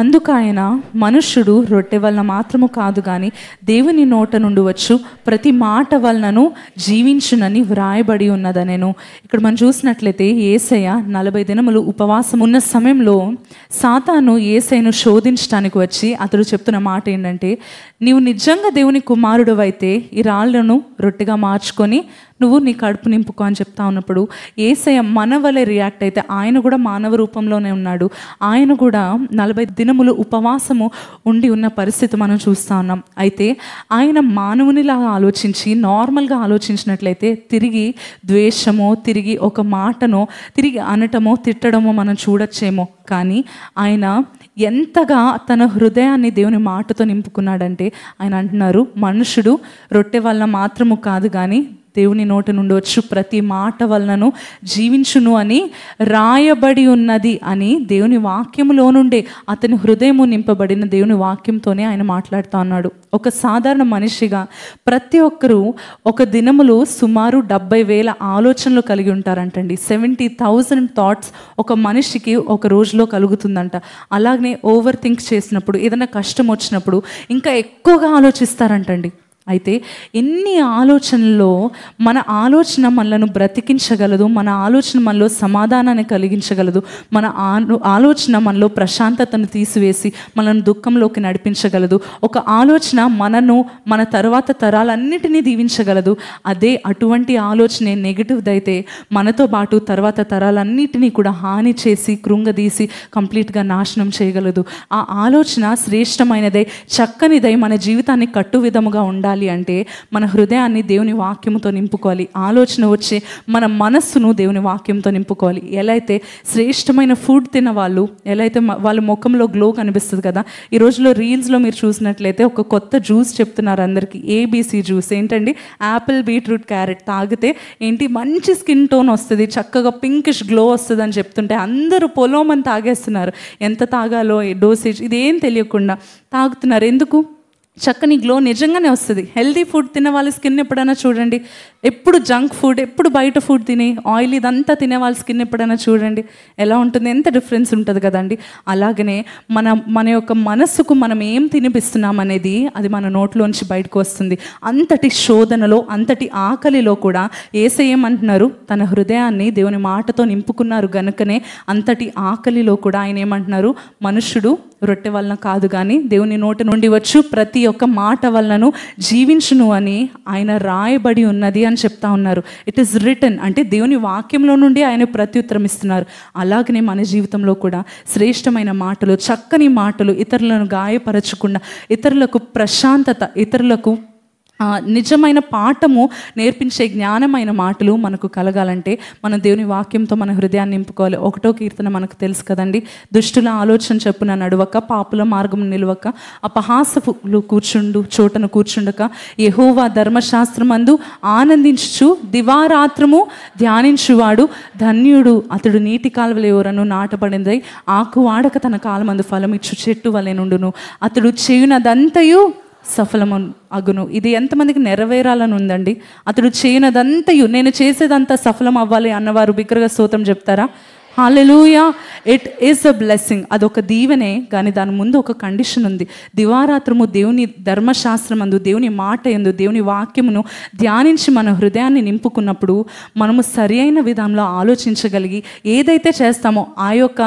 అందుకు ఆయన మనుష్యుడు రొట్టె వలన మాత్రము కాదు కానీ దేవుని నోట నుండి వచ్చు ప్రతి మాట వలనను జీవించునని వ్రాయబడి ఉన్నదనేను ఇక్కడ మనం చూసినట్లయితే ఏసయ్య నలభై దినములు ఉపవాసం ఉన్న సమయంలో సాతాను ఏసైను శోధించడానికి వచ్చి అతడు చెప్తున్న మాట ఏంటంటే నీవు నిజంగా దేవుని కుమారుడు అయితే ఈ రాళ్లను రొట్టెగా మార్చుకొని నువ్వు నీ కడుపు నింపుకో అని చెప్తా ఉన్నప్పుడు ఏసయ మన వలె రియాక్ట్ అయితే ఆయన కూడా మానవ రూపంలోనే ఉన్నాడు ఆయన కూడా నలభై దినములు ఉపవాసము ఉండి ఉన్న పరిస్థితి మనం చూస్తూ ఉన్నాం అయితే ఆయన మానవునిలాగా ఆలోచించి నార్మల్గా ఆలోచించినట్లయితే తిరిగి ద్వేషమో తిరిగి ఒక మాటనో తిరిగి అనటమో తిట్టడమో మనం చూడొచ్చేమో కానీ ఆయన ఎంతగా తన హృదయాన్ని దేవుని మాటతో నింపుకున్నాడంటే ఆయన అంటున్నారు మనుషుడు రొట్టె వల్ల మాత్రము కాదు కానీ దేవుని నోటి నుండి వచ్చు ప్రతి మాట వలనను జీవించును అని రాయబడి ఉన్నది అని దేవుని వాక్యంలో నుండే అతని హృదయము నింపబడిన దేవుని వాక్యంతోనే ఆయన మాట్లాడుతూ ఉన్నాడు ఒక సాధారణ మనిషిగా ప్రతి ఒక్కరూ ఒక దినములో సుమారు డెబ్బై వేల ఆలోచనలు కలిగి ఉంటారంటండి సెవెంటీ థౌజండ్ థాట్స్ ఒక మనిషికి ఒక రోజులో కలుగుతుందంట అలాగనే ఓవర్ థింక్ చేసినప్పుడు ఏదైనా కష్టం వచ్చినప్పుడు ఇంకా ఎక్కువగా ఆలోచిస్తారంటండి అయితే ఎన్ని ఆలోచనల్లో మన ఆలోచన మనలను బ్రతికించగలదు మన ఆలోచన మనలో సమాధానాన్ని కలిగించగలదు మన ఆలోచన మనలో ప్రశాంతతను తీసివేసి మనను దుఃఖంలోకి నడిపించగలదు ఒక ఆలోచన మనను మన తర్వాత తరాలన్నిటినీ దీవించగలదు అదే అటువంటి ఆలోచనే నెగిటివ్ది అయితే మనతో పాటు తర్వాత తరాలన్నిటినీ కూడా హాని చేసి కృంగదీసి కంప్లీట్గా నాశనం చేయగలదు ఆ ఆలోచన శ్రేష్టమైనదై చక్కనిదై మన జీవితాన్ని విధముగా ఉండాలి నింపాలి అంటే మన హృదయాన్ని దేవుని వాక్యంతో నింపుకోవాలి ఆలోచన వచ్చే మన మనస్సును దేవుని వాక్యంతో నింపుకోవాలి ఎలా అయితే శ్రేష్టమైన ఫుడ్ తిన వాళ్ళు ఎలా అయితే వాళ్ళ ముఖంలో గ్లో కనిపిస్తుంది కదా ఈ రోజులో రీల్స్లో మీరు చూసినట్లయితే ఒక కొత్త జ్యూస్ చెప్తున్నారు అందరికీ ఏబీసీ జ్యూస్ ఏంటండి యాపిల్ బీట్రూట్ క్యారెట్ తాగితే ఏంటి మంచి స్కిన్ టోన్ వస్తుంది చక్కగా పింకిష్ గ్లో వస్తుంది అని చెప్తుంటే అందరూ పొలోమని తాగేస్తున్నారు ఎంత తాగాలో డోసేజ్ ఇదేం తెలియకుండా తాగుతున్నారు ఎందుకు చక్కని గ్లో నిజంగానే వస్తుంది హెల్దీ ఫుడ్ తినే వాళ్ళ స్కిన్ ఎప్పుడైనా చూడండి ఎప్పుడు జంక్ ఫుడ్ ఎప్పుడు బయట ఫుడ్ తిని ఆయిల్ ఇదంతా తినే వాళ్ళ స్కిన్ ఎప్పుడైనా చూడండి ఎలా ఉంటుంది ఎంత డిఫరెన్స్ ఉంటుంది కదండి అలాగనే మన మన యొక్క మనస్సుకు మనం ఏం తినిపిస్తున్నాం అనేది అది మన నోట్లోంచి బయటకు వస్తుంది అంతటి శోధనలో అంతటి ఆకలిలో కూడా ఏమంటున్నారు తన హృదయాన్ని దేవుని మాటతో నింపుకున్నారు గనుకనే అంతటి ఆకలిలో కూడా ఆయన ఏమంటున్నారు మనుషుడు రొట్టె వలన కాదు కానీ దేవుని నోటి నుండి వచ్చు ప్రతి ఒక్క మాట వలనను జీవించును అని ఆయన రాయబడి ఉన్నది అని చెప్తా ఉన్నారు ఇట్ ఈస్ రిటర్న్ అంటే దేవుని వాక్యంలో నుండి ఆయన ప్రత్యుత్తరం ఇస్తున్నారు అలాగనే మన జీవితంలో కూడా శ్రేష్టమైన మాటలు చక్కని మాటలు ఇతరులను గాయపరచకుండా ఇతరులకు ప్రశాంతత ఇతరులకు నిజమైన పాఠము నేర్పించే జ్ఞానమైన మాటలు మనకు కలగాలంటే మన దేవుని వాక్యంతో మన హృదయాన్ని నింపుకోవాలి ఒకటో కీర్తన మనకు తెలుసు కదండి దుష్టుల ఆలోచన చెప్పున నడవక పాపుల మార్గం నిలవక అపహాసపులు కూర్చుండు చోటను కూర్చుండక యహోవా ధర్మశాస్త్రం అందు ఆనందించు దివారాత్రము ధ్యానించువాడు ధన్యుడు అతడు నీటి కాలువలు ఎవరను నాటబడిందై ఆకు వాడక తన కాలమందు ఫలం ఇచ్చు చెట్టు వలెనుండును అతడు చేయునదంతయు సఫలము అగును ఇది ఎంతమందికి నెరవేరాలని ఉందండి అతడు చేయనదంతయు నేను చేసేదంతా సఫలం అవ్వాలి అన్నవారు బిగ్రగా స్తోత్రం చెప్తారా hallelujah it is a blessing అదొక దీవెనే కానీ దాని ముందు ఒక కండిషన్ ఉంది దివారాత్రము దేవుని ధర్మశాస్త్రం అందు దేవుని మాట ఎందు దేవుని వాక్యమును ధ్యానించి మన హృదయాన్ని నింపుకున్నప్పుడు మనము సరి అయిన విధంలో ఆలోచించగలిగి ఏదైతే చేస్తామో ఆ యొక్క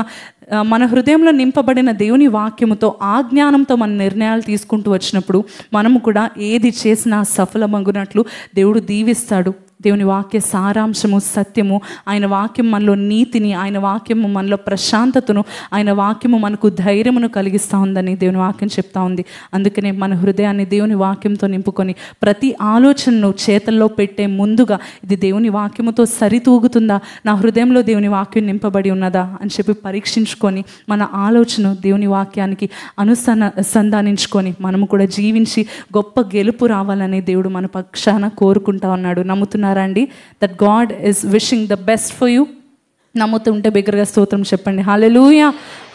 మన హృదయంలో నింపబడిన దేవుని వాక్యముతో ఆ జ్ఞానంతో మన నిర్ణయాలు తీసుకుంటూ వచ్చినప్పుడు మనము కూడా ఏది చేసినా సఫలమగునట్లు దేవుడు దీవిస్తాడు దేవుని వాక్య సారాంశము సత్యము ఆయన వాక్యం మనలో నీతిని ఆయన వాక్యము మనలో ప్రశాంతతను ఆయన వాక్యము మనకు ధైర్యమును కలిగిస్తూ ఉందని దేవుని వాక్యం చెప్తా ఉంది అందుకనే మన హృదయాన్ని దేవుని వాక్యంతో నింపుకొని ప్రతి ఆలోచనను చేతల్లో పెట్టే ముందుగా ఇది దేవుని వాక్యముతో సరితూగుతుందా నా హృదయంలో దేవుని వాక్యం నింపబడి ఉన్నదా అని చెప్పి పరీక్షించుకొని మన ఆలోచన దేవుని వాక్యానికి అనుసన సంధానించుకొని మనము కూడా జీవించి గొప్ప గెలుపు రావాలని దేవుడు మన పక్షాన కోరుకుంటా ఉన్నాడు నమ్ముతున్నారు అనుకుంటున్నారా అండి that God is wishing the best for you నమ్ముతుంటే బిగ్గరగా స్తోత్రం చెప్పండి హాలెలూయా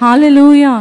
హాలెలూయా